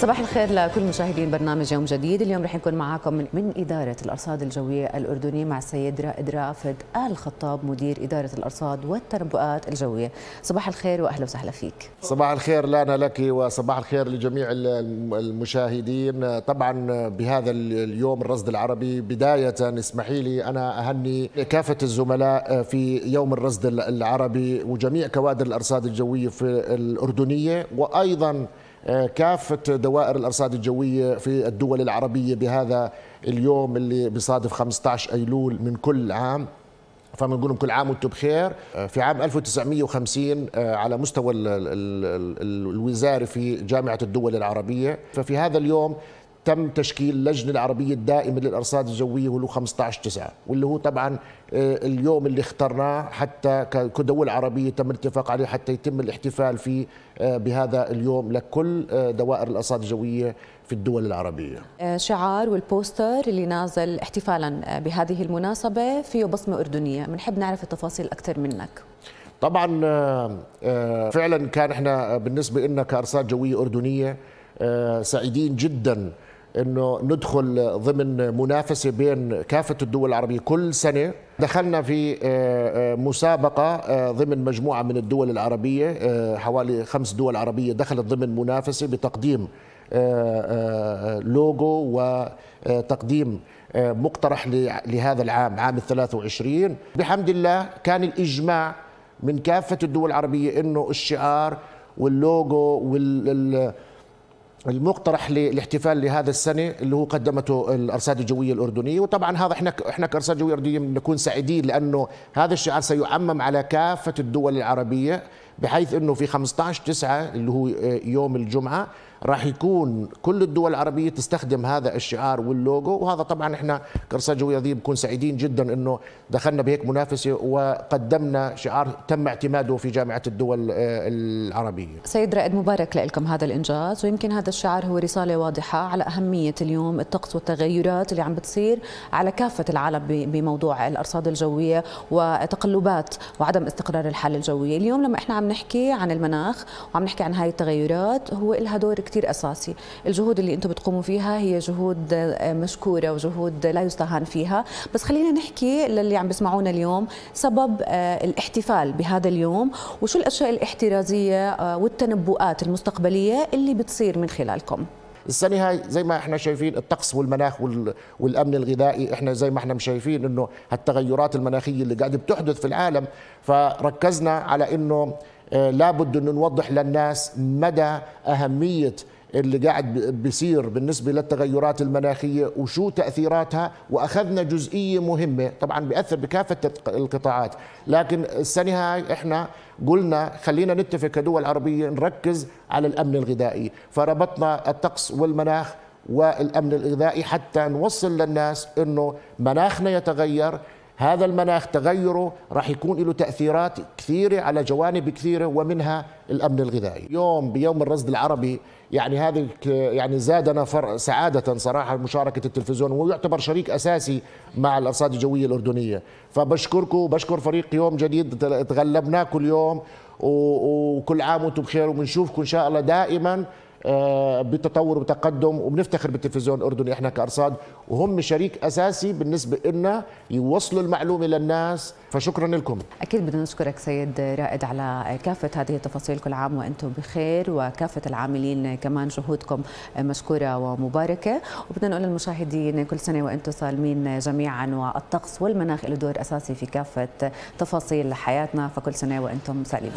صباح الخير لكل مشاهدين برنامج يوم جديد اليوم رح نكون معاكم من إدارة الأرصاد الجوية الأردنية مع السيد رائد رافد آل خطاب مدير إدارة الأرصاد والتنبؤات الجوية صباح الخير وأهلا وسهلا فيك صباح الخير لنا لك وصباح الخير لجميع المشاهدين طبعا بهذا اليوم الرصد العربي بداية اسمحي لي أنا أهني كافة الزملاء في يوم الرصد العربي وجميع كوادر الأرصاد الجوية في الأردنية وأيضا آه، كافة دوائر الأرصاد الجوية في الدول العربية بهذا اليوم اللي بيصادف 15 أيلول من كل عام فبنقول كل عام وانتم بخير آه، في عام 1950 آه، على مستوى الوزاري في جامعة الدول العربية ففي هذا اليوم تم تشكيل اللجنه العربيه الدائمه للارصاد الجويه هو 15 9 واللي هو طبعا آه، اليوم اللي اخترناه حتى كدول عربيه تم الاتفاق عليه حتى يتم الاحتفال فيه آه، بهذا اليوم لكل آه، دوائر الارصاد الجويه في الدول العربيه. شعار والبوستر اللي نازل احتفالا بهذه المناسبه فيه بصمه اردنيه، بنحب نعرف التفاصيل اكثر منك. طبعا فعلا كان احنا بالنسبه لنا كارصاد جويه اردنيه سعيدين جدا انه ندخل ضمن منافسه بين كافه الدول العربيه كل سنه دخلنا في آه، آه، مسابقه آه، ضمن مجموعه من الدول العربيه حوالي خمس دول عربيه دخلت ضمن منافسه بتقديم لوجو وتقديم مقترح لهذا العام عام ال 23 بحمد الله كان الاجماع من كافه الدول العربيه انه الشعار واللوجو وال المقترح للاحتفال لهذا السنه اللي هو قدمته الارصاد الجويه الاردنيه وطبعا هذا احنا احنا كارصاد جويه اردنيه بنكون سعيدين لانه هذا الشعار سيعمم على كافه الدول العربيه بحيث انه في 15 9 اللي هو آه، يوم الجمعه راح يكون كل الدول العربية تستخدم هذا الشعار واللوجو وهذا طبعا احنا كرساج ويضيب بنكون سعيدين جدا انه دخلنا بهيك منافسة وقدمنا شعار تم اعتماده في جامعة الدول آه، العربية سيد رائد مبارك لكم هذا الإنجاز ويمكن هذا الشعار هو رسالة واضحة على أهمية اليوم الطقس والتغيرات اللي عم بتصير على كافة العالم بموضوع الأرصاد الجوية وتقلبات وعدم استقرار الحالة الجوية اليوم لما احنا عم نحكي عن المناخ وعم نحكي عن هاي التغيرات هو لها دور كثير اساسي الجهود اللي انتم بتقوموا فيها هي جهود آه، مشكوره وجهود لا يستهان فيها بس خلينا نحكي للي عم بيسمعونا اليوم سبب آه، الاحتفال بهذا اليوم وشو الاشياء الاحترازيه آه، والتنبؤات المستقبليه اللي بتصير من خلالكم السنه هاي زي ما احنا شايفين الطقس والمناخ والامن الغذائي احنا زي ما احنا شايفين انه التغيرات المناخيه اللي قاعده بتحدث في العالم فركزنا على انه آه، لابد أن نوضح للناس مدى أهمية اللي قاعد بيصير بالنسبة للتغيرات المناخية وشو تأثيراتها وأخذنا جزئية مهمة طبعا بيأثر بكافة القطاعات لكن السنة هاي إحنا قلنا خلينا نتفق كدول عربية نركز على الأمن الغذائي فربطنا الطقس والمناخ والأمن الغذائي حتى نوصل للناس أنه مناخنا يتغير هذا المناخ تغيره راح يكون له تأثيرات كثيرة على جوانب كثيرة ومنها الأمن الغذائي يوم بيوم الرصد العربي يعني هذا يعني زادنا فر سعادة صراحة مشاركة التلفزيون وهو يعتبر شريك أساسي مع الأرصاد الجوية الأردنية فبشكركم وبشكر فريق يوم جديد كل يوم وكل عام وانتم بخير وبنشوفكم إن شاء الله دائما آه، بتطور وتقدم وبنفتخر بالتلفزيون الاردني احنا كارصاد وهم شريك اساسي بالنسبه لنا يوصلوا المعلومه للناس فشكرا لكم اكيد بدنا نشكرك سيد رائد على كافه هذه التفاصيل كل عام وانتم بخير وكافه العاملين كمان جهودكم مشكوره ومباركه وبدنا نقول للمشاهدين كل سنه وانتم سالمين جميعا والطقس والمناخ له دور اساسي في كافه تفاصيل حياتنا فكل سنه وانتم سالمين